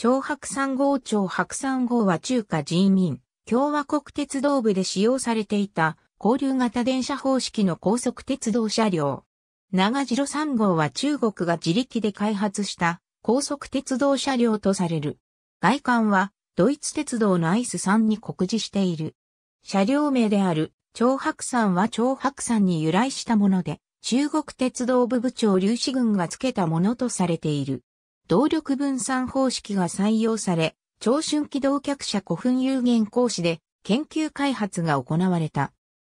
長白山号長白山号は中華人民共和国鉄道部で使用されていた交流型電車方式の高速鉄道車両。長城三号は中国が自力で開発した高速鉄道車両とされる。外観はドイツ鉄道のアイス3に酷似している。車両名である長白山は長白山に由来したもので、中国鉄道部部長劉志軍が付けたものとされている。動力分散方式が採用され、長春機動客車古墳有限講師で研究開発が行われた。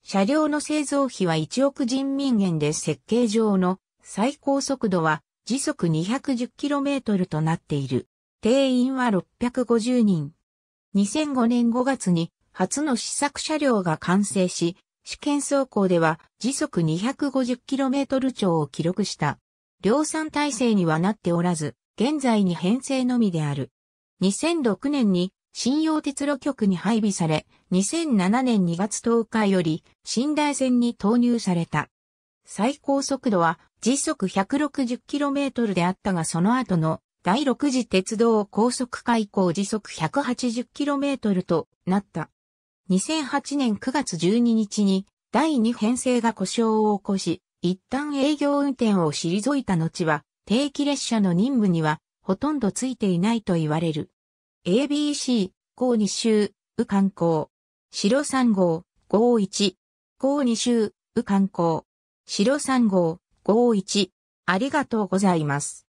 車両の製造費は1億人民元で設計上の最高速度は時速 210km となっている。定員は650人。2005年5月に初の試作車両が完成し、試験走行では時速 250km 超を記録した。量産体制にはなっておらず、現在に編成のみである。2006年に信用鉄路局に配備され、2007年2月10日より寝台線に投入された。最高速度は時速 160km であったがその後の第6次鉄道高速化以降時速 180km となった。2008年9月12日に第2編成が故障を起こし、一旦営業運転を退いた後は定期列車の任務にはほとんどついていないと言われる。ABC、高二周、右観光。白3号、51。高二周、右観光。白3号、51。ありがとうございます。